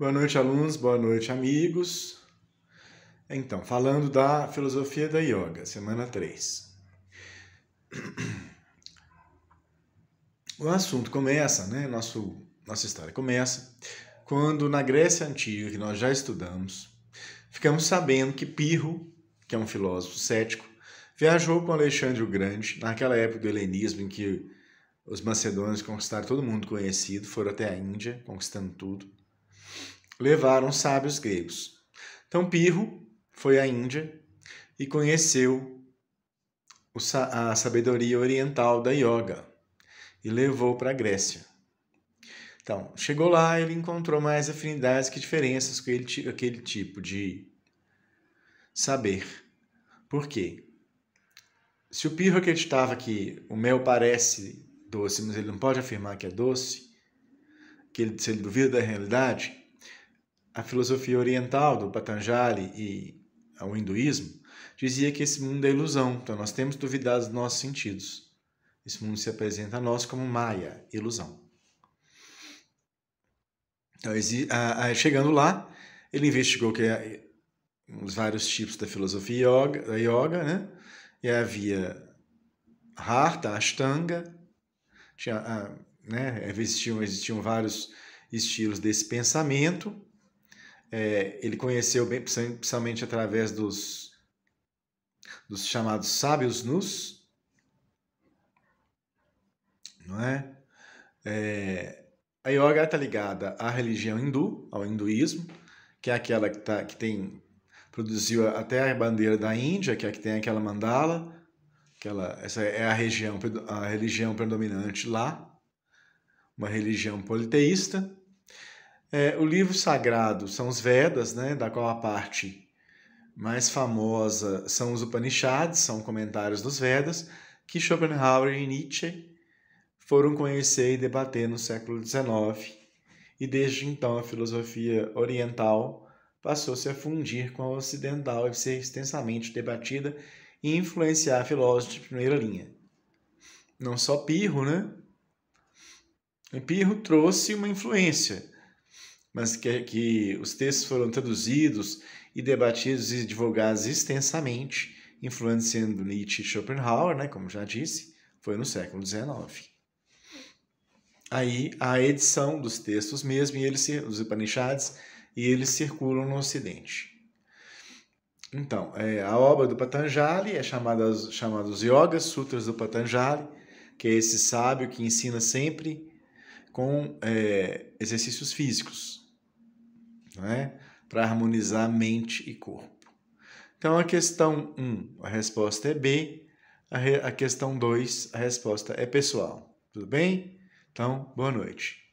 Boa noite, alunos, boa noite, amigos. Então, falando da filosofia da yoga, semana 3. O assunto começa, né? Nosso, nossa história começa quando na Grécia Antiga, que nós já estudamos, ficamos sabendo que Pirro, que é um filósofo cético, viajou com Alexandre o Grande, naquela época do helenismo em que os macedônios conquistaram todo mundo conhecido, foram até a Índia, conquistando tudo levaram sábios gregos. Então Pirro foi à Índia e conheceu a sabedoria oriental da yoga e levou para a Grécia. Então, chegou lá, ele encontrou mais afinidades que diferenças com aquele, aquele tipo de saber. Por quê? Se o Pirro acreditava que o mel parece doce, mas ele não pode afirmar que é doce, que ele, se ele duvida da realidade, a filosofia oriental do Patanjali e o hinduísmo dizia que esse mundo é ilusão, então nós temos duvidado dos nossos sentidos. Esse mundo se apresenta a nós como Maya, ilusão. Então, chegando lá, ele investigou que é os vários tipos da filosofia yoga, da yoga, né? E havia Harta, Ashtanga, tinha né? Existiam, existiam vários estilos desse pensamento. É, ele conheceu bem, principalmente através dos, dos chamados sábios nus, não é? é a yoga está ligada à religião hindu, ao hinduísmo, que é aquela que, tá, que tem produziu até a bandeira da Índia, que é a que tem aquela mandala, aquela, essa é a região, a religião predominante lá uma religião politeísta. É, o livro sagrado são os Vedas, né, da qual a parte mais famosa são os Upanishads, são comentários dos Vedas, que Schopenhauer e Nietzsche foram conhecer e debater no século XIX. E desde então a filosofia oriental passou-se a fundir com a ocidental e ser extensamente debatida e influenciar filósofos de primeira linha. Não só Pirro, né? Empirro trouxe uma influência, mas que, que os textos foram traduzidos e debatidos e divulgados extensamente, influenciando Nietzsche e Schopenhauer, né, como já disse, foi no século XIX. Aí a edição dos textos mesmo, e eles, os Upanishads, e eles circulam no Ocidente. Então, é, a obra do Patanjali é chamada, chamada os Yoga Sutras do Patanjali, que é esse sábio que ensina sempre com é, exercícios físicos, né? para harmonizar mente e corpo. Então, a questão 1, um, a resposta é B. A, re... a questão 2, a resposta é pessoal. Tudo bem? Então, boa noite.